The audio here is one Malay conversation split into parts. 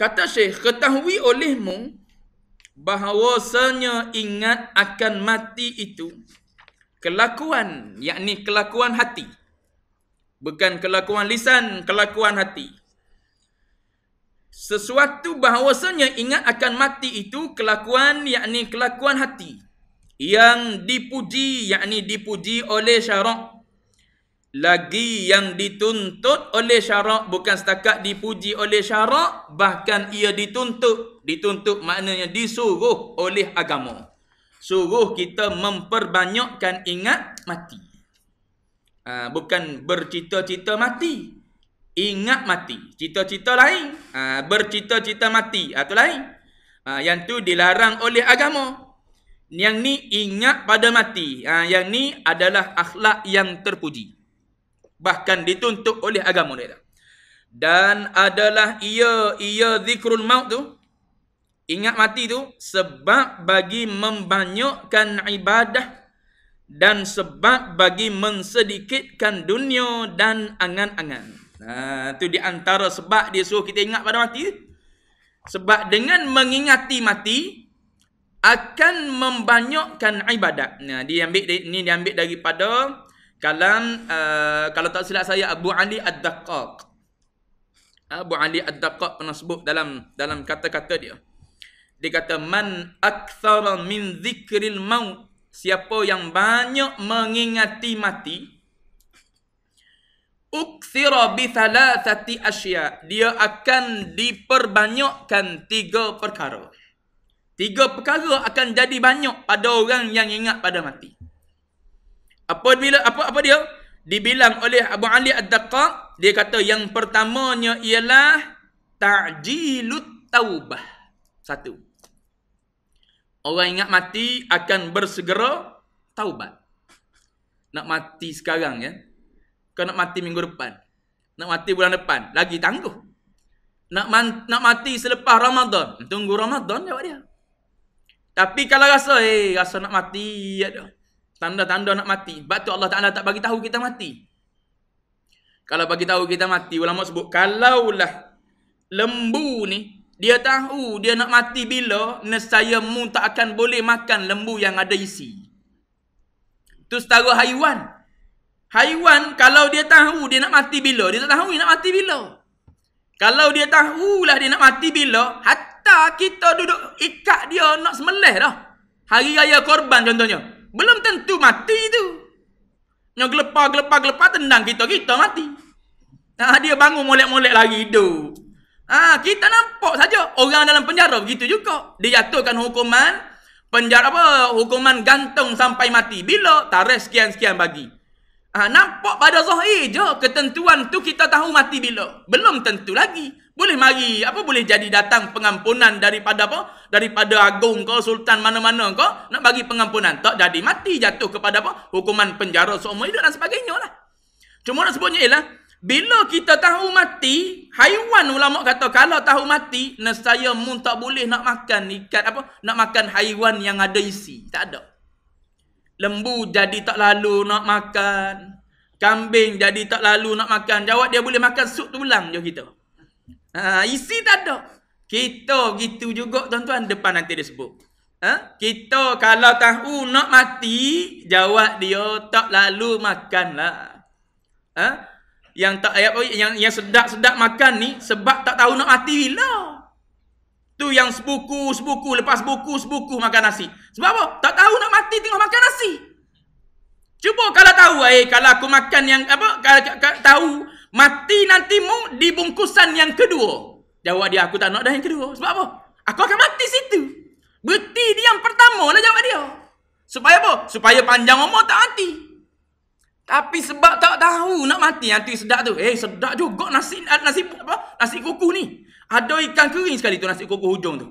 Kata Syekh, ketahui olehmu bahawasanya ingat akan mati itu kelakuan, yakni kelakuan hati. Bukan kelakuan lisan, kelakuan hati. Sesuatu bahawasanya ingat akan mati itu kelakuan, yakni kelakuan hati. Yang dipuji, yakni dipuji oleh syarak lagi yang dituntut oleh syarak bukan setakat dipuji oleh syarak bahkan ia dituntut dituntut maknanya disuruh oleh agama suruh kita memperbanyakkan ingat mati ha, bukan bercita-cita mati ingat mati cita-cita lain ha, bercita-cita mati atau ha, lain ha, yang tu dilarang oleh agama yang ni ingat pada mati ha, yang ni adalah akhlak yang terpuji bahkan dituntut oleh agama mereka. Dan adalah ia ia zikrul maut tu ingat mati tu sebab bagi membanyakkan ibadah dan sebab bagi mensedikitkan dunia dan angan-angan. Nah tu di antara sebab dia suruh kita ingat pada mati. Sebab dengan mengingati mati akan membanyakkan ibadat. Nah, dia ambil ni diambil daripada kalam uh, kalau tak silap saya Abu Ali Ad-Daqqaq Abu Ali Ad-Daqqaq pernah sebut dalam dalam kata-kata dia dia kata man aktsara min zikril maut siapa yang banyak mengingati mati uksira bi thalathati asya dia akan diperbanyakkan tiga perkara tiga perkara akan jadi banyak pada orang yang ingat pada mati Apabila apa apa dia? Dibilang oleh Abu Ali Ad-Daqqaq, dia kata yang pertamanya ialah ta'jilut taubah. Satu. Orang ingat mati akan bersegera taubat. Nak mati sekarang ya. Kau nak mati minggu depan. Nak mati bulan depan. Lagi tangguh. Nak nak mati selepas Ramadan. Tunggu Ramadan jawab dia. Tapi kalau rasa, eh, rasa nak mati, ada. Ya tanda-tanda nak mati. Sebab tu Allah Taala tak bagi tahu kita mati. Kalau bagi tahu kita mati, ulama sebut kalaulah lembu ni dia tahu dia nak mati bila nescaya mu tak akan boleh makan lembu yang ada isi. Tu setara haiwan. Haiwan kalau dia tahu dia nak mati bila, dia tak tahu dia nak mati bila. Kalau dia tahu lah dia nak mati bila, hatta kita duduk ikat dia nak semelih dah. Hari raya korban contohnya. Belum tentu mati tu. Yang gelepar-gelepar-gelepar tendang kita, kita mati. Ah, dia bangun molek-molek lagi hidup. Ah, kita nampak saja orang dalam penjara begitu juga. Dia jatuhkan hukuman penjara apa? Hukuman gantung sampai mati. Bila? Tarikh sekian-sekian bagi. Ah, nampak pada zahir je ketentuan tu kita tahu mati bila. Belum tentu lagi. Boleh mari. Apa boleh jadi datang pengampunan daripada apa? Daripada agung kau, sultan mana-mana kau. Nak bagi pengampunan. Tak jadi. Mati jatuh kepada apa? Hukuman penjara seumur hidup dan sebagainya lah. Cuma nak sebutnya ialah. Bila kita tahu mati. Haiwan ulama kata. Kalau tahu mati. Nesaya mun tak boleh nak makan ikat apa? Nak makan haiwan yang ada isi. Tak ada. Lembu jadi tak lalu nak makan. Kambing jadi tak lalu nak makan. Jawab dia boleh makan sup tulang je kita. Gitu. Ha, isi tak ada. Kita gitu juga tuan-tuan depan nanti dia sebut. Ha? Kita kalau tahu nak mati, jawab dia tak lalu makan lah. Ha? Yang tak ayat oh, yang yang sedap-sedap makan ni sebab tak tahu nak mati bila. Tu yang sebuku sebuku lepas buku sebuku makan nasi. Sebab apa? Tak tahu nak mati tengah makan nasi. Cuba kalau tahu eh kalau aku makan yang apa kalau, kalau, kalau tahu Mati nantimu di bungkusan yang kedua. Jawab dia, aku tak nak dah yang kedua. Sebab apa? Aku akan mati situ. Berhenti dia yang pertama lah jawab dia. Supaya apa? Supaya panjang umur tak mati. Tapi sebab tak tahu nak mati nanti sedap tu. Eh sedap juga nasi eh, nasi apa? Nasi kuku ni. Ada ikan kering sekali tu nasi kuku hujung tu.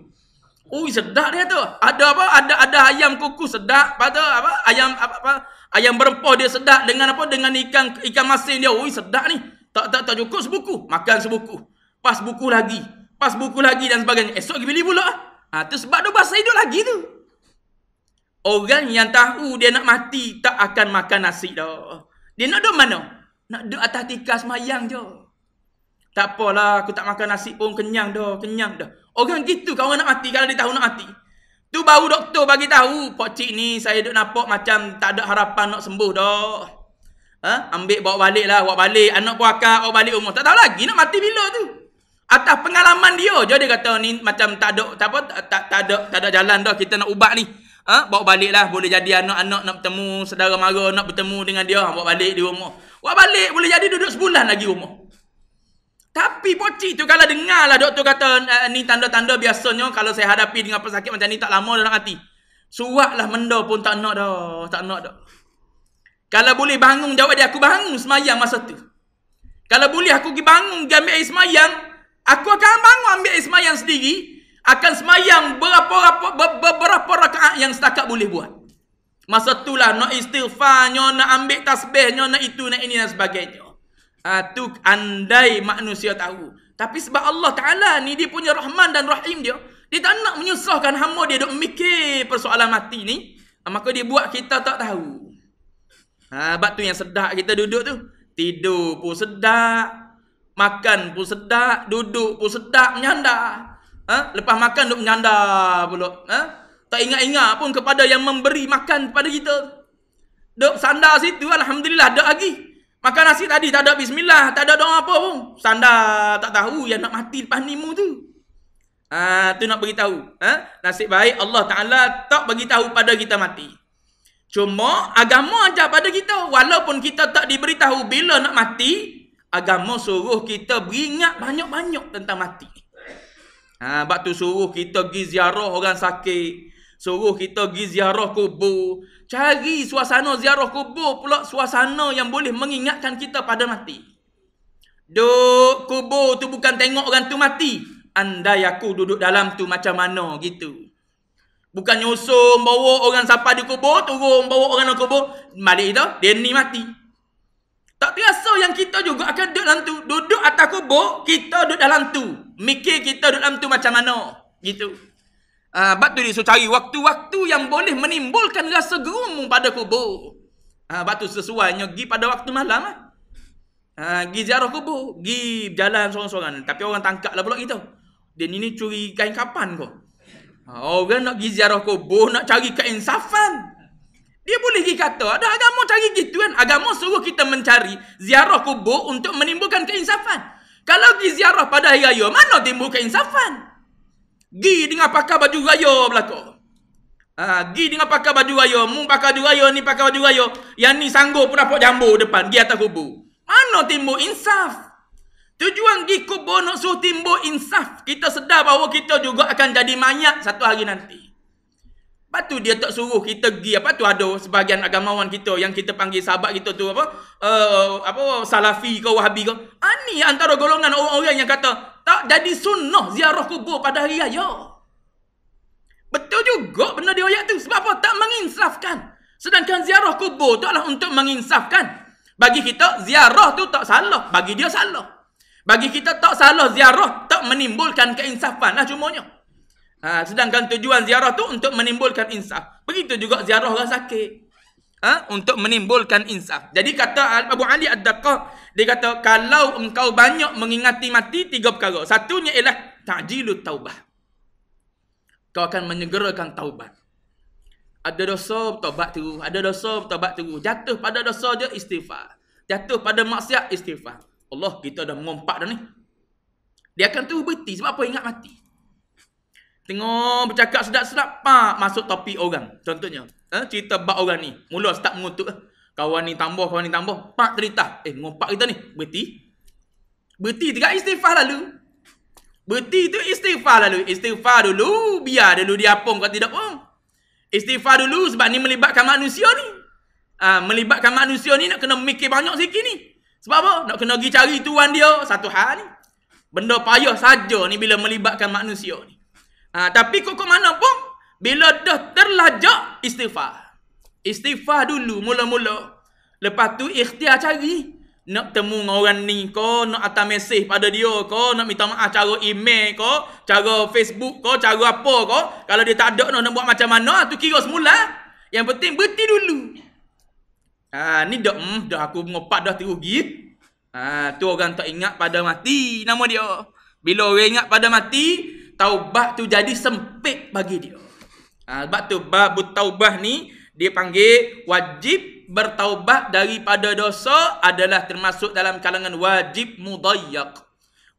Ui sedap dia tu. Ada apa? Ada ada ayam kuku sedap. Pada apa? Ayam apa, apa? Ayam berempah dia sedap dengan apa? Dengan ikan ikan masin dia. Ui sedap ni. Tak tak tak cukup sebuku. Makan sebuku. Pas buku lagi. Pas buku lagi dan sebagainya. Esok pergi beli pula. Ha, tu sebab tu bahasa hidup lagi tu. Orang yang tahu dia nak mati tak akan makan nasi dah. Dia nak duduk mana? Nak duduk atas tikar semayang je. Tak apalah aku tak makan nasi pun kenyang dah. Kenyang dah. Orang gitu kalau nak mati. Kalau dia tahu nak mati. Tu baru doktor bagi tahu. Pakcik ni saya duduk nampak macam tak ada harapan nak sembuh dah. Ha? Ambil bawa balik lah. Bawa balik. Anak pun akar. Bawa balik umur. Tak tahu lagi nak mati bila tu. Atas pengalaman dia. Je, dia kata ni macam tak ada, tak apa, tak, tak, ada, tak ada jalan dah. Kita nak ubat ni. Ha? Bawa balik lah. Boleh jadi anak-anak nak bertemu. Saudara mara nak bertemu dengan dia. Ha, bawa balik di rumah. Bawa balik. Boleh jadi duduk sebulan lagi rumah. Tapi pocik tu kalau dengar lah doktor kata e, ni tanda-tanda biasanya kalau saya hadapi dengan pesakit macam ni tak lama dalam hati. Suat lah menda pun tak nak dah. Tak nak dah. Kalau boleh bangun jawab dia aku bangun semayang masa tu. Kalau boleh aku pergi bangun pergi ambil air semayang, aku akan bangun ambil air semayang sendiri, akan semayang berapa-berapa berapa, rakaat yang setakat boleh buat. Masa itulah nak istighfar, nak ambil tasbih, nak itu, nak ini dan sebagainya. Itu uh, andai manusia tahu. Tapi sebab Allah Ta'ala ni dia punya rahman dan rahim dia. Dia tak nak menyusahkan hamba dia dok mikir persoalan mati ni. Uh, maka dia buat kita tak tahu. Ha, sebab tu yang sedap kita duduk tu. Tidur pun sedap. Makan pun sedap. Duduk pun sedap. Menyandar. Ha? Lepas makan duduk menyandar pula. Ha? Tak ingat-ingat pun kepada yang memberi makan kepada kita. Duduk sandar situ. Alhamdulillah ada lagi. Makan nasi tadi tak ada bismillah. Tak ada doa apa pun. Sandar tak tahu yang nak mati lepas mu tu. Ha, tu nak beritahu. Ha? Nasib baik Allah Ta'ala tak beritahu pada kita mati. Cuma agama ajar pada kita walaupun kita tak diberitahu bila nak mati, agama suruh kita beringat banyak-banyak tentang mati. Ha, sebab tu suruh kita pergi ziarah orang sakit. Suruh kita pergi ziarah kubur. Cari suasana ziarah kubur pula suasana yang boleh mengingatkan kita pada mati. Duk kubur tu bukan tengok orang tu mati. Andai aku duduk dalam tu macam mana gitu. Bukan nyusung bawa orang sampai di kubur, turun bawa orang di kubur. Malik itu, dia ni mati. Tak terasa yang kita juga akan duduk dalam tu. Duduk atas kubur, kita duduk dalam tu. Mikir kita duduk dalam tu macam mana. Gitu. Uh, bab tu dia suruh cari waktu-waktu yang boleh menimbulkan rasa gerum pada kubur. Ha, uh, bab tu sesuainya pergi pada waktu malam lah. Ha, uh, pergi ziarah kubur. Pergi jalan sorang-sorang. Tapi orang tangkap lah pula kita. Dia ni curi kain kapan kau. Ha, orang nak pergi ziarah kubur, nak cari keinsafan. Dia boleh pergi kata, ada agama cari gitu kan. Agama suruh kita mencari ziarah kubur untuk menimbulkan keinsafan. Kalau pergi ziarah pada hari raya, mana timbul keinsafan? Gi dengan pakai baju raya belakang. Ha, gi dengan pakai baju raya. Mu pakai baju raya, ni pakai baju raya. Yang ni sanggup pun dapat jambu depan. Gi atas kubur. Mana timbul insaf? Tujuan di kubur nak Timbo insaf. Kita sedar bahawa kita juga akan jadi mayat satu hari nanti. Lepas tu dia tak suruh kita pergi. Lepas tu ada sebahagian agamawan kita yang kita panggil sahabat kita tu apa? Uh, apa Salafi ke Wahabi ke? Ini ah, antara golongan orang-orang yang kata tak jadi sunnah ziarah kubur pada hari raya. Betul juga benda dia ayat tu. Sebab apa? Tak menginsafkan. Sedangkan ziarah kubur tu adalah untuk menginsafkan. Bagi kita, ziarah tu tak salah. Bagi dia salah. Bagi kita tak salah ziarah tak menimbulkan keinsafan lah cumanya. Ha, sedangkan tujuan ziarah tu untuk menimbulkan insaf. Begitu juga ziarah orang sakit. Ha, untuk menimbulkan insaf. Jadi kata Abu Ali Ad-Daqah, dia kata, kalau engkau banyak mengingati mati, tiga perkara. Satunya ialah ta'jilu taubah. Kau akan menyegerakan taubat. Ada dosa, taubat terus. Ada dosa, taubat terus. Jatuh pada dosa je, istighfar. Jatuh pada maksiat, istighfar. Allah kita dah mengompak dah ni. Dia akan tu beti sebab apa ingat mati. Tengok bercakap sedap-sedap pak masuk topi orang. Contohnya, eh, cerita bab orang ni. Mula start mengutuk eh. Kawan ni tambah, kawan ni tambah. Pak cerita. Eh, mengompak kita ni. Beti. Beti tiga istighfar lalu. Beti tu istighfar lalu. Istighfar dulu. Biar dulu dia pun kau tidak pun. Istighfar dulu sebab ni melibatkan manusia ni. Ha, melibatkan manusia ni nak kena mikir banyak sikit ni. Sebab apa? Nak kena pergi cari tuan dia satu hal ni. Benda payah saja ni bila melibatkan manusia ni. Ha, tapi kok kok mana pun bila dah terlajak istighfar. Istighfar dulu mula-mula. Lepas tu ikhtiar cari nak temu dengan orang ni ko, nak atas mesej pada dia ko, nak minta maaf cara email ke, cara Facebook ko, cara apa ko? Kalau dia tak ada nak buat macam mana, tu kira semula. Yang penting berhenti dulu. Ha, ni hmm, dah, mm, dah aku mengopat dah terus pergi. Ha, tu orang tak ingat pada mati nama dia. Bila orang ingat pada mati, taubat tu jadi sempit bagi dia. Ha, sebab tu bab taubat ni dia panggil wajib bertaubat daripada dosa adalah termasuk dalam kalangan wajib mudayyak.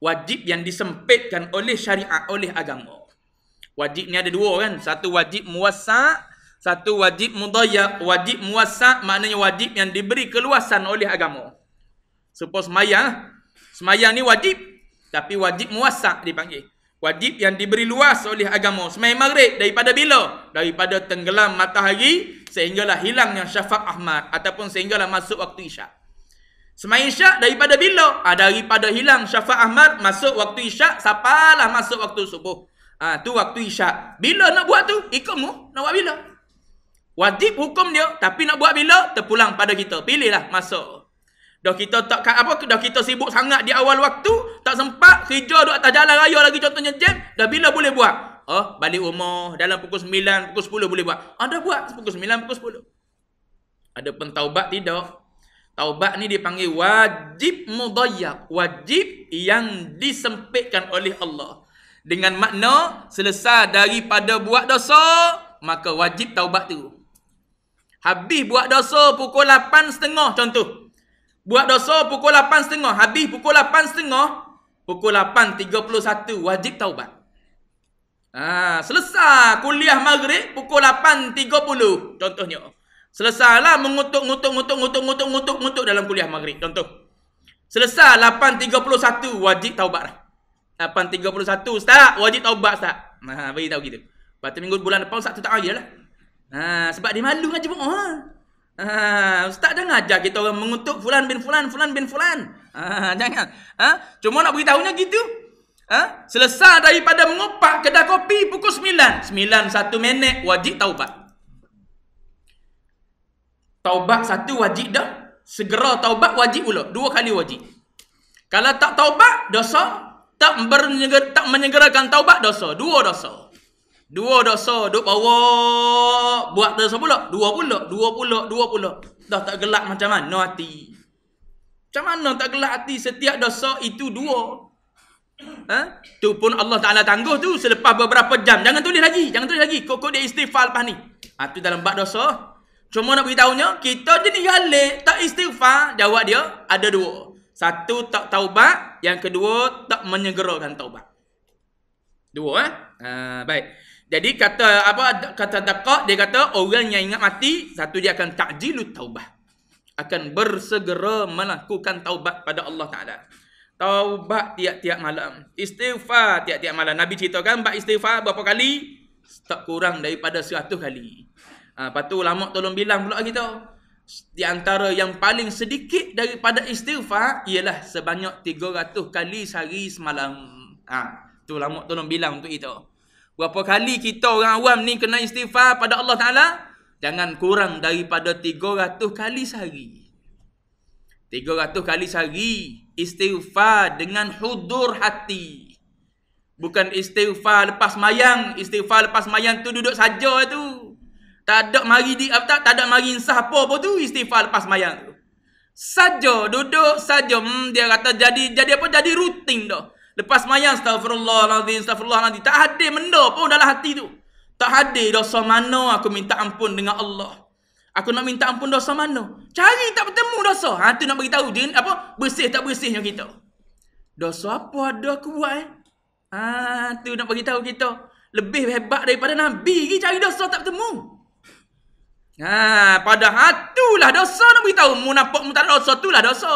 Wajib yang disempitkan oleh syariat, oleh agama. Wajib ni ada dua kan. Satu wajib muwasak, satu wajib mudayyak, wajib muwasak, maknanya wajib yang diberi keluasan oleh agama. Supaya semayang, ah. semayang ni wajib, tapi wajib muwasak dipanggil. Wajib yang diberi luas oleh agama. Semayang maghrib, daripada bila? Daripada tenggelam matahari, sehinggalah hilang yang syafaq ahmad, ataupun sehinggalah masuk waktu isyak. Semayang isyak, daripada bila? Ha, daripada hilang syafaq ahmad, masuk waktu isyak, sapalah masuk waktu subuh. Ah ha, tu waktu isyak. Bila nak buat tu? Ikut mu, nak buat bila? Wajib hukum dia tapi nak buat bila terpulang pada kita. Pilihlah masa. Dah kita tak apa dah kita sibuk sangat di awal waktu, tak sempat kerja duk atas jalan raya lagi contohnya jam, dah bila boleh buat? Oh, balik rumah dalam pukul 9, pukul 10 boleh buat. Ada ah, buat pukul 9, pukul 10. Ada pentaubat taubat tidak? Taubat ni dipanggil wajib mudayyak, wajib yang disempitkan oleh Allah. Dengan makna selesai daripada buat dosa, maka wajib taubat tu. Habis buat dosa pukul 8.30 contoh. Buat dosa pukul 8.30. Habis pukul 8.30. Pukul 8.31 wajib taubat. Ha, selesai kuliah maghrib pukul 8.30 contohnya. Selesailah mengutuk-ngutuk-ngutuk-ngutuk-ngutuk-ngutuk-ngutuk dalam kuliah maghrib contoh. Selesai 8.31 wajib taubat. 8.31 ustaz wajib taubat ustaz. Ha, beritahu gitu. Lepas tu minggu bulan depan satu tak ajar lah. Ha, sebab dia malu dengan jemaah. Ha? Ha, ustaz jangan ajar kita orang mengutuk fulan bin fulan, fulan bin fulan. Ha, jangan. Ha? Cuma nak beritahu beritahunya gitu. Ha? Selesai daripada mengupak kedai kopi pukul 9. 9 satu minit wajib taubat. Taubat satu wajib dah. Segera taubat wajib pula. Dua kali wajib. Kalau tak taubat, dosa. Tak, tak menyegerakan taubat, dosa. Dua dosa. Dua dosa duk bawa buat dosa pula. Dua pula, dua pula, dua pula. Dah tak gelak macam mana hati. Macam mana tak gelak hati setiap dosa itu dua. Ha? Tu pun Allah Ta'ala tangguh tu selepas beberapa jam. Jangan tulis lagi, jangan tulis lagi. Kok dia istighfar lepas ni. Ha, tu dalam bab dosa. Cuma nak beritahunya, kita jenis galik, tak istighfar. Jawab dia, ada dua. Satu, tak taubat. Yang kedua, tak menyegerakan taubat. Dua, eh? Uh, baik. Jadi kata apa kata dekat dia kata orang yang ingat mati satu dia akan ta'jilut taubat Akan bersegera melakukan taubat pada Allah Taala. Taubat tiap-tiap malam, istighfar tiap-tiap malam. Nabi ceritakan buat istighfar berapa kali? Tak kurang daripada 100 kali. Ha, lepas tu ulama tolong bilang pula kita. Di antara yang paling sedikit daripada istighfar ialah sebanyak 300 kali sehari semalam. Ah, ha, tu lama tolong bilang untuk itu. Berapa kali kita orang awam ni kena istighfar pada Allah Ta'ala? Jangan kurang daripada 300 kali sehari. 300 kali sehari istighfar dengan hudur hati. Bukan istighfar lepas mayang. Istighfar lepas mayang tu duduk saja tu. Tak ada mari di apa tak, tak ada mari insah apa pun tu istighfar lepas mayang tu. Saja duduk saja hmm, dia kata jadi jadi apa jadi rutin dah. Lepas mayang astagfirullahaladzim, astagfirullahaladzim. Tak hadir benda pun dalam hati tu. Tak hadir dosa mana aku minta ampun dengan Allah. Aku nak minta ampun dosa mana? Cari tak bertemu dosa. Ha tu nak beritahu jin apa? Bersih tak bersihnya kita. Dosa apa ada aku buat eh? Ha tu nak beritahu kita. Lebih hebat daripada Nabi pergi cari dosa tak bertemu. Ha pada hatulah dosa nak beritahu. Mu nampak mu tak ada dosa tu lah dosa.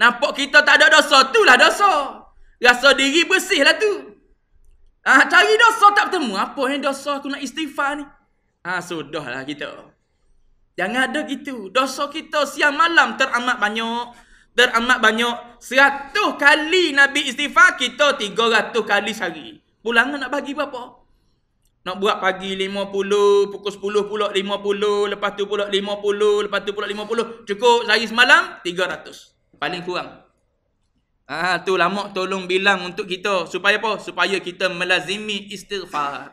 Nampak kita tak ada dosa tu lah dosa. Rasa diri bersih lah tu. Ha, cari dosa tak bertemu. Apa yang dosa aku nak istighfar ni? Ha, ah, sudahlah kita. Jangan ada gitu. Dosa kita siang malam teramat banyak. Teramat banyak. Seratus kali Nabi istighfar kita tiga ratus kali sehari. Pulang nak bagi berapa? Nak buat pagi lima puluh, pukul sepuluh pulak lima puluh, lepas tu pulak lima puluh, lepas tu pulak lima puluh. Cukup sehari semalam, tiga ratus. Paling kurang. Ah tu lama tolong bilang untuk kita supaya apa? Supaya kita melazimi istighfar.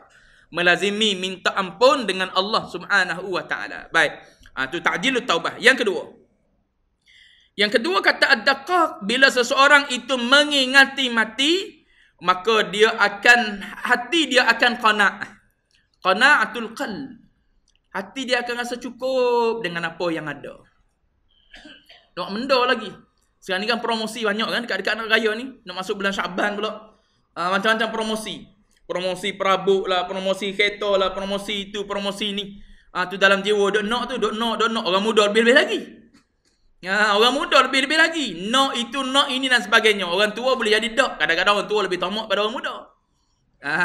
Melazimi minta ampun dengan Allah Subhanahu wa taala. Baik. Ah tu ta'dilut taubah. Yang kedua. Yang kedua kata ad-daqaq bila seseorang itu mengingati mati maka dia akan hati dia akan qanaah. Qanaatul qalb. Hati dia akan rasa cukup dengan apa yang ada. Tak mendah lagi. Sekarang ni kan promosi banyak kan dekat-dekat nak raya ni. Nak masuk bulan Syaban pula. Uh, macam-macam promosi. Promosi perabuk lah, promosi kereta lah, promosi itu, promosi ni. uh, tu dalam jiwa dok nak tu, dok nak, dok nak orang muda lebih-lebih lagi. Ya, orang muda lebih-lebih lagi. Nak itu, nak ini dan sebagainya. Orang tua boleh jadi dok. Kadang-kadang orang tua lebih tamak pada orang muda.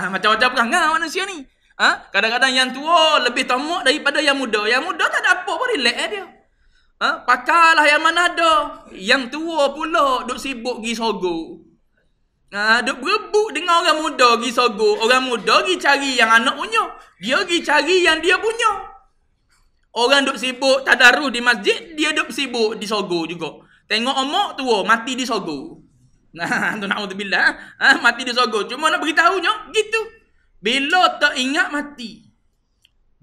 macam macam kan perangai manusia ni. Ah kadang-kadang yang tua lebih tamak daripada yang muda. Yang muda tak ada apa pun relax eh, dia. Ha? Pakarlah yang mana ada. Yang tua pula duduk sibuk pergi sogok. Ha, duduk berebut dengan orang muda pergi sogok. Orang muda pergi cari yang anak punya. Dia pergi cari yang dia punya. Orang duduk sibuk tadarus di masjid, dia duduk sibuk di sogo juga. Tengok omok tua mati di sogo. Nah, tu nak bila ha? mati di sogo. Cuma nak beritahu nyok gitu. Bila tak ingat mati,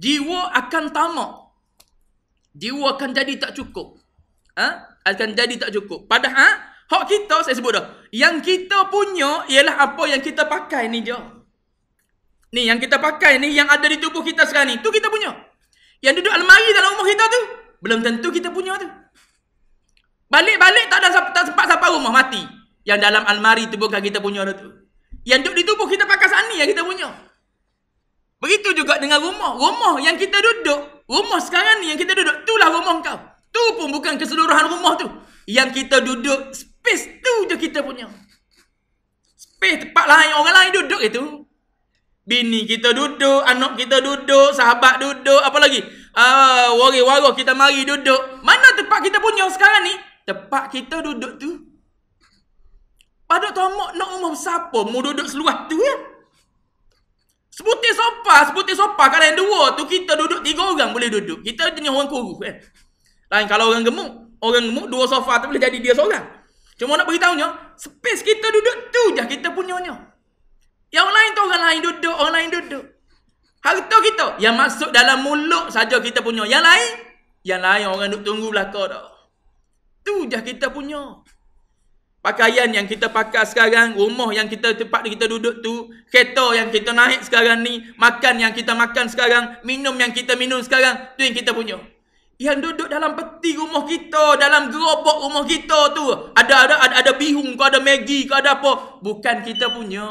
jiwa akan tamak jiwa akan jadi tak cukup. Ha? Akan jadi tak cukup. Padahal, hak kita, saya sebut dah. Yang kita punya, ialah apa yang kita pakai ni je. Ni, yang kita pakai ni, yang ada di tubuh kita sekarang ni. Tu kita punya. Yang duduk almari dalam rumah kita tu, belum tentu kita punya tu. Balik-balik tak ada tak sempat sampai rumah mati. Yang dalam almari tu bukan kita punya tu. Yang duduk di tubuh kita pakai saat ni yang kita punya. Begitu juga dengan rumah. Rumah yang kita duduk. Rumah sekarang ni yang kita duduk. Itulah rumah kau. Tu pun bukan keseluruhan rumah tu. Yang kita duduk. Space tu je kita punya. Space tempat lain. Orang lain duduk itu. Bini kita duduk. Anak kita duduk. Sahabat duduk. Apa lagi? Uh, Wari-wari kita mari duduk. Mana tempat kita punya sekarang ni? Tempat kita duduk tu. Padahal tomok nak rumah siapa? Mau duduk seluas tu ya? Sebutir sofa, sebutir sofa. Kalau yang dua tu kita duduk tiga orang boleh duduk. Kita dengan orang kurus eh. Lain kalau orang gemuk, orang gemuk dua sofa tu boleh jadi dia seorang. Cuma nak beritahu ni, space kita duduk tu je kita punyanya. Yang lain tu orang lain duduk, orang lain duduk. Harta kita yang masuk dalam mulut saja kita punya. Yang lain, yang lain orang duduk tunggu belakang dah. Tu je kita punya pakaian yang kita pakai sekarang, rumah yang kita tempat kita duduk tu, kereta yang kita naik sekarang ni, makan yang kita makan sekarang, minum yang kita minum sekarang, tu yang kita punya. Yang duduk dalam peti rumah kita, dalam gerobok rumah kita tu, ada ada ada, ada bihun, kau ada maggi, kau ada apa, bukan kita punya.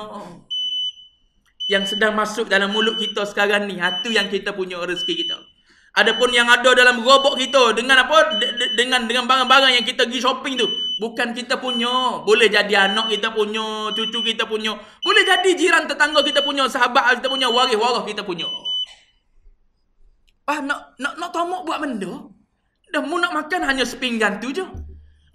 Yang sedang masuk dalam mulut kita sekarang ni, itu ha, yang kita punya rezeki kita. Adapun yang ada dalam gerobok kita dengan apa dengan dengan barang-barang yang kita pergi shopping tu, bukan kita punya. Boleh jadi anak kita punya, cucu kita punya. Boleh jadi jiran tetangga kita punya, sahabat kita punya, waris waris kita punya. Ah, nak nak nak tomok buat benda. Dah mu nak makan hanya sepinggan tu je.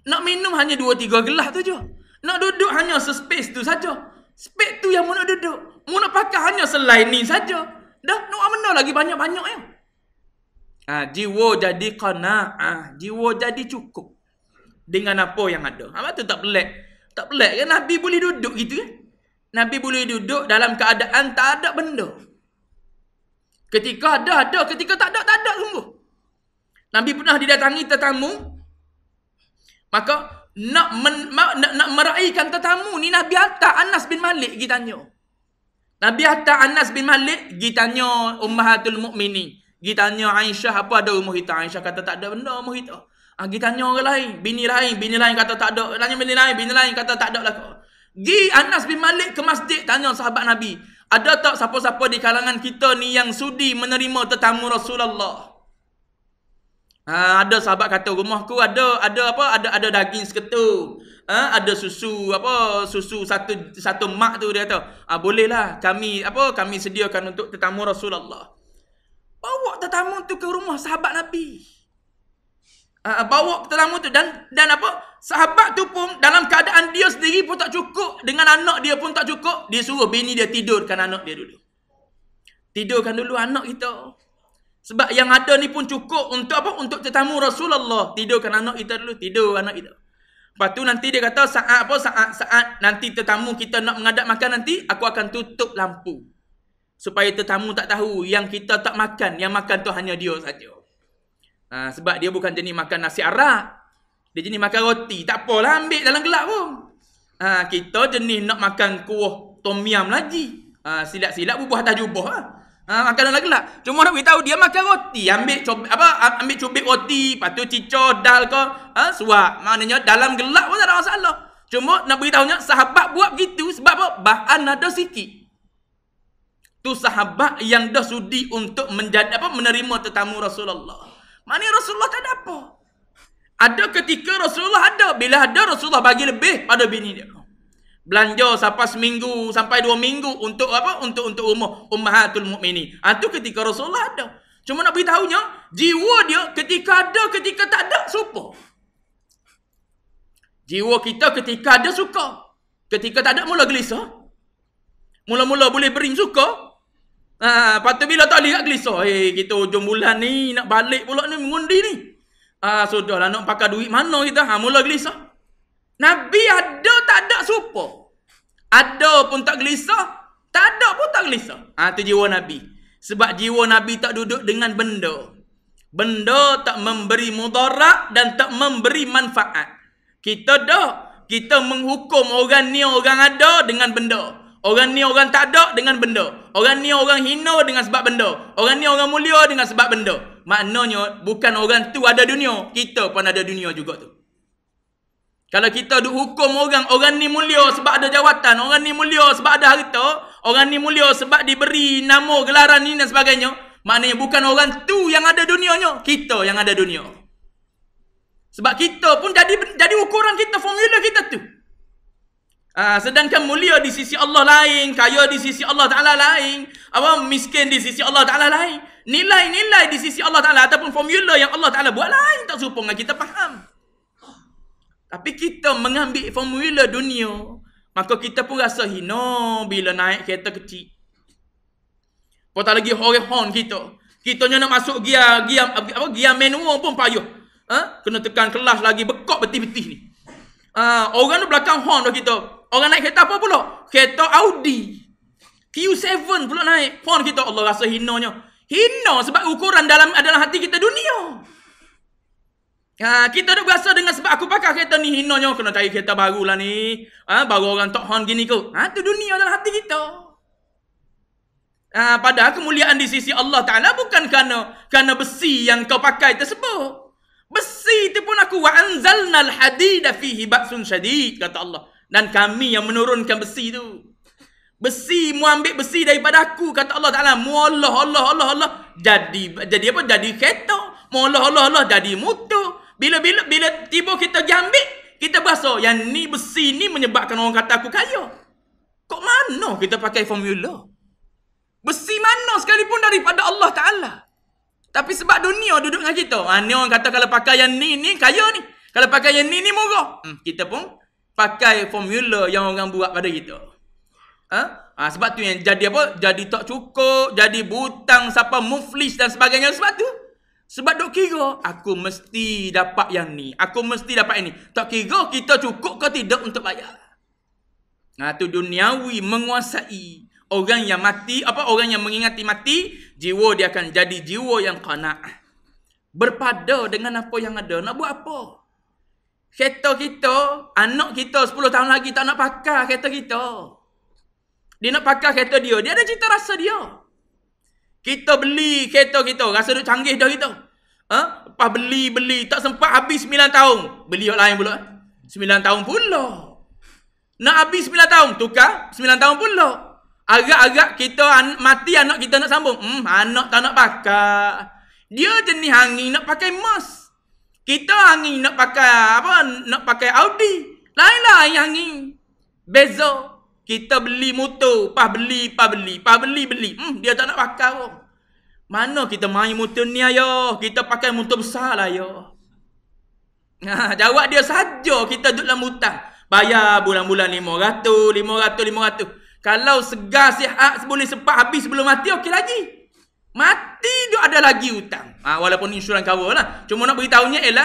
Nak minum hanya dua tiga gelas tu je. Nak duduk hanya sespace tu saja. Space tu yang mu nak duduk. Mu nak pakai hanya selain ni saja. Dah nak mana lagi banyak-banyak ya? Ah, jiwa jadi qanaah, jiwa jadi cukup dengan apa yang ada. Apa ha, tu tak pelik? Tak pelik kan Nabi boleh duduk gitu kan? Nabi boleh duduk dalam keadaan tak ada benda. Ketika ada, ada. Ketika tak ada, tak ada sungguh. Nabi pernah didatangi tetamu. Maka nak, men, nak, nak meraihkan tetamu ni Nabi Atta Anas bin Malik pergi tanya. Nabi Atta Anas bin Malik pergi tanya Ummahatul Mukminin. Pergi tanya Aisyah apa ada umur kita. Aisyah kata tak ada benda umur kita. Ha, ah, gi tanya orang lain. Bini lain. Bini lain kata tak ada. Tanya bini lain. Bini lain kata tak ada lah. Gi Anas bin Malik ke masjid. Tanya sahabat Nabi. Ada tak siapa-siapa di kalangan kita ni yang sudi menerima tetamu Rasulullah? Ha, ada sahabat kata rumahku ada ada apa ada ada daging seketul. Ha, ada susu apa susu satu satu mak tu dia kata. Ha, bolehlah kami apa kami sediakan untuk tetamu Rasulullah. Bawa tetamu tu ke rumah sahabat Nabi uh, bawa petamu tu dan dan apa sahabat tu pun dalam keadaan dia sendiri pun tak cukup dengan anak dia pun tak cukup dia suruh bini dia tidurkan anak dia dulu tidurkan dulu anak kita sebab yang ada ni pun cukup untuk apa untuk tetamu Rasulullah tidurkan anak kita dulu tidur anak kita Lepas tu nanti dia kata saat apa saat saat nanti tetamu kita nak mengadap makan nanti aku akan tutup lampu supaya tetamu tak tahu yang kita tak makan yang makan tu hanya dia saja. Ha, sebab dia bukan jenis makan nasi arak. Dia jenis makan roti. Tak apalah ambil dalam gelap pun. Ha, kita jenis nak makan kuah tom yam lagi. Ha, silap-silap bubuh atas jubah lah. Ha, makan dalam gelap. Cuma nak beritahu dia makan roti. Ambil cubit, apa, ambil cubit roti. Lepas tu cicor, dal ke. Ha, suap. Maknanya dalam gelap pun tak ada masalah. Cuma nak beritahunya sahabat buat begitu. Sebab apa? Bahan ada sikit. Tu sahabat yang dah sudi untuk menjadi apa menerima tetamu Rasulullah. Mana Rasulullah tak ada apa? Ada ketika Rasulullah ada. Bila ada Rasulullah bagi lebih pada bini dia. Belanja sampai seminggu sampai dua minggu untuk apa? Untuk untuk rumah Ummahatul Mukminin. Ah ha, tu ketika Rasulullah ada. Cuma nak beritahunya, jiwa dia ketika ada, ketika tak ada, serupa. Jiwa kita ketika ada, suka. Ketika tak ada, mula gelisah. Mula-mula boleh bering, suka. Ha, lepas tu bila tak boleh kat gelisah. Eh, kita hujung bulan ni nak balik pulak ni mengundi ni. Ah, ha, sudahlah nak pakai duit mana kita. Ha, mula gelisah. Nabi ada tak ada serupa. Ada pun tak gelisah. Tak ada pun tak gelisah. Ha, tu jiwa Nabi. Sebab jiwa Nabi tak duduk dengan benda. Benda tak memberi mudarat dan tak memberi manfaat. Kita dah. Kita menghukum orang ni orang ada dengan benda. Orang ni orang tak ada dengan benda. Orang ni orang hina dengan sebab benda. Orang ni orang mulia dengan sebab benda. Maknanya bukan orang tu ada dunia. Kita pun ada dunia juga tu. Kalau kita duk hukum orang, orang ni mulia sebab ada jawatan. Orang ni mulia sebab ada harta. Orang ni mulia sebab diberi nama, gelaran ini dan sebagainya. Maknanya bukan orang tu yang ada dunianya. Kita yang ada dunia. Sebab kita pun jadi jadi ukuran kita, formula kita tu. Uh, sedangkan mulia di sisi Allah lain, kaya di sisi Allah Ta'ala lain, apa miskin di sisi Allah Ta'ala lain. Nilai-nilai di sisi Allah Ta'ala ataupun formula yang Allah Ta'ala buat lain tak serupa dengan kita faham. Tapi kita mengambil formula dunia, maka kita pun rasa hino bila naik kereta kecil. Kau tak lagi horehon kita. Kita nak masuk gear, gear, apa, gear manual pun payuh. Ha? Kena tekan kelas lagi, bekok beti beti ni. Uh, orang tu belakang horn tu kita Orang naik kereta apa pula? Kereta Audi. Q7 pula naik. Puan kita Allah rasa hinanya. Hina sebab ukuran dalam adalah hati kita dunia. Ha, kita dah berasa dengan sebab aku pakai kereta ni hinanya. Kena cari kereta baru lah ni. Ha, baru orang tak hon gini ke. Ha, tu dunia dalam hati kita. Ha, padahal kemuliaan di sisi Allah Ta'ala bukan kerana, kerana besi yang kau pakai tersebut. Besi itu pun aku wa anzalnal hadida fihi ba'sun syadid kata Allah dan kami yang menurunkan besi tu. Besi mu ambil besi daripada aku kata Allah Taala. Mu Allah Allah Allah Allah jadi jadi apa? Jadi kereta. Mu Allah Allah Allah jadi motor. Bila-bila bila tiba kita jambik, kita berasa yang ni besi ni menyebabkan orang kata aku kaya. Kok mana kita pakai formula? Besi mana sekalipun daripada Allah Taala. Tapi sebab dunia duduk dengan kita. Ha, ni orang kata kalau pakai yang ni, ni kaya ni. Kalau pakai yang ni, ni murah. Hmm, kita pun pakai formula yang orang buat pada kita. Ha? ha? sebab tu yang jadi apa? Jadi tak cukup, jadi butang siapa muflis dan sebagainya sebab tu. Sebab dok kira aku mesti dapat yang ni, aku mesti dapat ini. Tak kira kita cukup ke tidak untuk bayar. Ha tu duniawi menguasai orang yang mati apa orang yang mengingati mati jiwa dia akan jadi jiwa yang qanaah berpada dengan apa yang ada nak buat apa kereta kita, anak kita 10 tahun lagi tak nak pakai kereta kita. Dia nak pakai kereta dia. Dia ada cita rasa dia. Kita beli kereta kita. Rasa duk canggih dah kita. Ha? Lepas beli-beli. Tak sempat habis 9 tahun. Beli orang lain pula. 9 tahun pula. Nak habis 9 tahun. Tukar 9 tahun pula. Agak-agak kita an- mati anak kita nak sambung. Hmm, anak tak nak pakai. Dia jenis hangi nak pakai emas. Kita angin nak pakai apa? Nak pakai Audi. Lainlah yang angin. Beza. Kita beli motor. Pas beli, pas beli. Pas beli, beli. Hmm, dia tak nak pakai pun. Mana kita main motor ni ayo? Kita pakai motor besar lah ayo. Ha, jawab dia saja kita duduk dalam hutang. Bayar bulan-bulan RM500, -bulan RM500, RM500. Kalau segar sihat boleh sempat habis sebelum mati, okey lagi. Mati dia ada lagi hutang. Ha, walaupun insurans cover lah. Cuma nak beritahunya ialah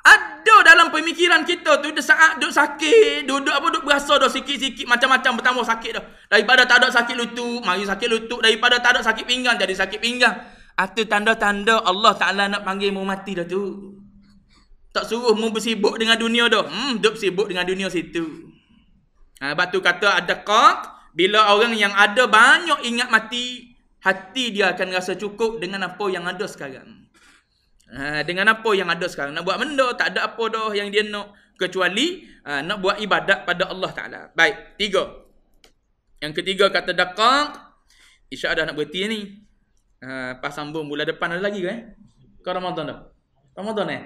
ada dalam pemikiran kita tu dia saat duduk sakit, duduk apa duduk berasa dah sikit-sikit macam-macam bertambah sakit dah. Daripada tak ada sakit lutut, mari sakit lutut, daripada tak ada sakit pinggang jadi sakit pinggang. Atau tanda-tanda Allah Taala nak panggil mu mati dah tu. Tak suruh mu bersibuk dengan dunia dah. Hmm, duduk sibuk dengan dunia situ. Ha, batu kata ada qaq bila orang yang ada banyak ingat mati hati dia akan rasa cukup dengan apa yang ada sekarang. Ha, dengan apa yang ada sekarang. Nak buat benda, tak ada apa dah yang dia nak. Kecuali ha, nak buat ibadat pada Allah Ta'ala. Baik, tiga. Yang ketiga kata dakar. Isya dah nak berhenti ni. Ha, pas sambung bulan depan ada lagi ke? Eh? Kau Ramadan dah? Ramadan eh?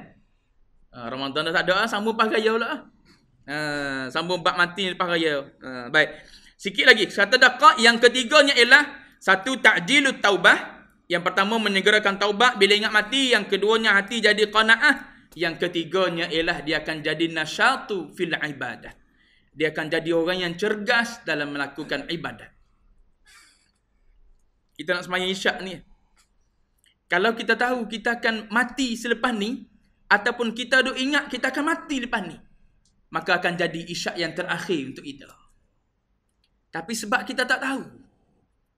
Ha, Ramadan dah tak ada ah, Sambung pas raya pula. Ah. Ha, sambung bak mati lepas raya. Ha, baik. Sikit lagi. Kata dakar yang ketiganya ialah. Satu ta'jilu taubah. Yang pertama menyegerakan taubah bila ingat mati. Yang keduanya hati jadi qana'ah. Yang ketiganya ialah dia akan jadi nasyatu fil ibadah. Dia akan jadi orang yang cergas dalam melakukan ibadah. Kita nak semayang isyak ni. Kalau kita tahu kita akan mati selepas ni. Ataupun kita duk ingat kita akan mati lepas ni. Maka akan jadi isyak yang terakhir untuk kita. Tapi sebab kita tak tahu.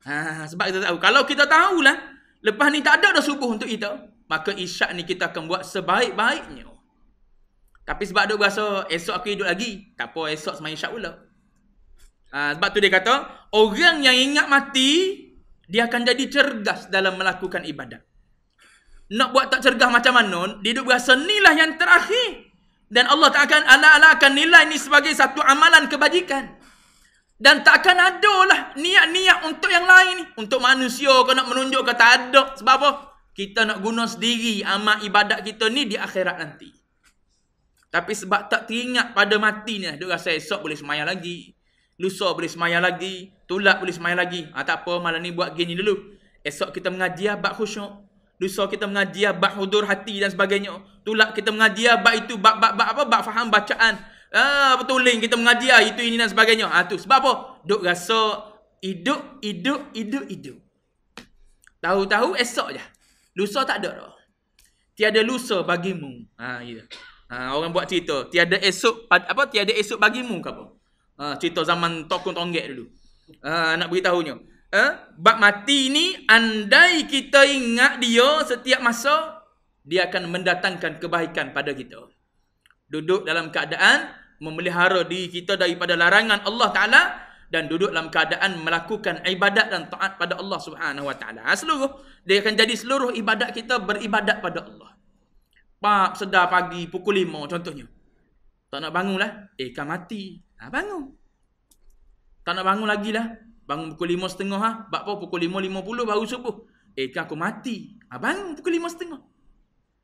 Ha, ha, ha, sebab kita tahu. Kalau kita tahulah, lepas ni tak ada dah subuh untuk kita, maka isyak ni kita akan buat sebaik-baiknya. Tapi sebab duk rasa esok aku hidup lagi, tak apa esok semain isyak pula. Ha, sebab tu dia kata, orang yang ingat mati, dia akan jadi cerdas dalam melakukan ibadat. Nak buat tak cerdas macam mana, dia duk rasa nilah yang terakhir. Dan Allah tak akan ala-ala akan nilai ni sebagai satu amalan kebajikan. Dan tak akan ada lah niat-niat untuk yang lain ni. Untuk manusia kau nak menunjuk ke tak ada. Sebab apa? Kita nak guna sendiri amal ibadat kita ni di akhirat nanti. Tapi sebab tak teringat pada matinya. Dia rasa esok boleh semaya lagi. Lusa boleh semaya lagi. Tulak boleh semaya lagi. Ha, tak apa malam ni buat gini dulu. Esok kita mengaji abad khusyuk. Lusa kita mengaji abad hudur hati dan sebagainya. Tulak kita mengaji abad itu. Bab-bab apa? Bab faham bacaan. Ah betul link kita mengaji ah itu ini dan sebagainya. Ah tu sebab apa? Duk rasa hidup hidup hidup hidup. Tahu-tahu esok je. Lusa tak ada dah. Tiada lusa bagimu. Ha gitu. Ha orang buat cerita, tiada esok apa tiada esok bagimu ke apa? Ha cerita zaman tokong tonggek dulu. Ha nak beritahunya. Ha? Bak mati ni andai kita ingat dia setiap masa dia akan mendatangkan kebaikan pada kita duduk dalam keadaan memelihara diri kita daripada larangan Allah Taala dan duduk dalam keadaan melakukan ibadat dan taat pada Allah Subhanahu Wa Taala. Ha, seluruh dia akan jadi seluruh ibadat kita beribadat pada Allah. Pak sedar pagi pukul 5 contohnya. Tak nak bangun lah. Eh kan mati. Ha, bangun. Tak nak bangun lagi lah. Bangun pukul 5.30 setengah ha. Lah. Bak apa pukul 5.50 baru subuh. Eh kan aku mati. Ha, bangun pukul 5.30 setengah.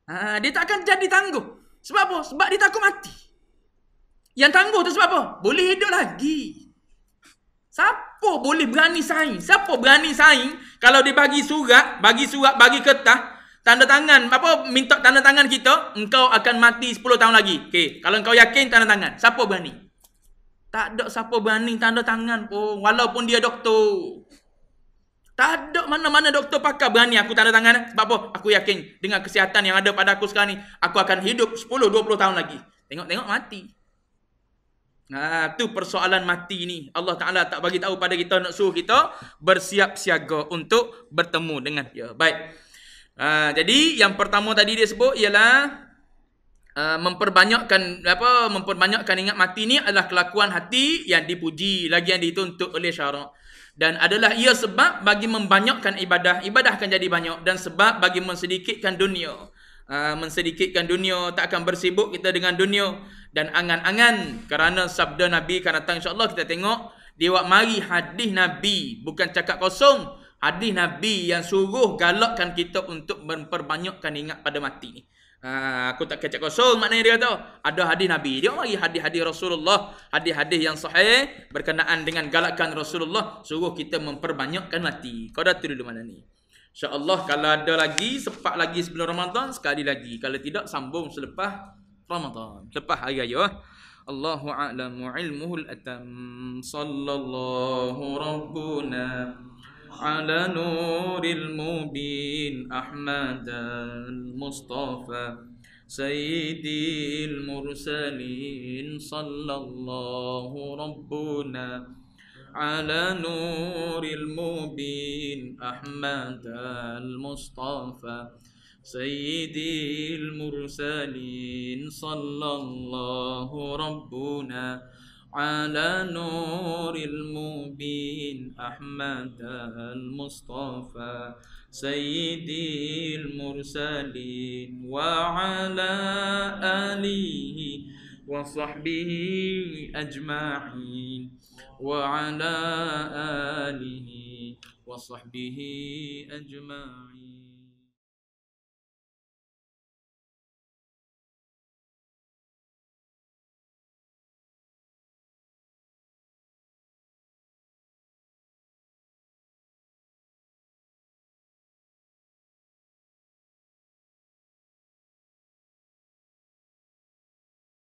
Ha, dia tak akan jadi tangguh. Sebab apa? Sebab dia takut mati. Yang tangguh tu sebab apa? Boleh hidup lagi. Siapa boleh berani saing? Siapa berani saing kalau dia bagi surat, bagi surat, bagi kertas, tanda tangan, apa minta tanda tangan kita, engkau akan mati 10 tahun lagi. Okey, kalau engkau yakin tanda tangan, siapa berani? Tak ada siapa berani tanda tangan pun walaupun dia doktor. Tak ada mana-mana doktor pakar berani aku tanda tangan. Sebab apa? Aku yakin dengan kesihatan yang ada pada aku sekarang ni, aku akan hidup 10 20 tahun lagi. Tengok-tengok mati. Ha, tu persoalan mati ni. Allah Taala tak bagi tahu pada kita nak suruh kita bersiap siaga untuk bertemu dengan dia. Baik. Ha, jadi yang pertama tadi dia sebut ialah Uh, memperbanyakkan apa memperbanyakkan ingat mati ni adalah kelakuan hati yang dipuji lagi yang dituntut oleh syarak dan adalah ia sebab bagi membanyakkan ibadah ibadah akan jadi banyak dan sebab bagi mensedikitkan dunia uh, mensedikitkan dunia tak akan bersibuk kita dengan dunia dan angan-angan kerana sabda nabi akan datang insyaallah kita tengok di waktu mari hadis nabi bukan cakap kosong hadis nabi yang suruh galakkan kita untuk memperbanyakkan ingat pada mati ni Ha, aku tak kecek kosong maknanya dia tu. Ada hadis Nabi. Dia mari hadis-hadis Rasulullah. Hadis-hadis yang sahih berkenaan dengan galakan Rasulullah. Suruh kita memperbanyakkan hati. Kau dah tidur di mana ni? InsyaAllah kalau ada lagi, sempat lagi sebelum Ramadan, sekali lagi. Kalau tidak, sambung selepas Ramadan. Selepas hari raya. Oh. Allahu a'lamu ilmuhul atam. Sallallahu rabbuna. على نور المبين أحمد المصطفى سيدي المرسلين صلى الله ربنا على نور المبين أحمد المصطفى سيدي المرسلين صلى الله ربنا على نور المبين أحمد المصطفى سيدي المرسلين وعلى آله وصحبه أجمعين وعلى آله وصحبه أجمعين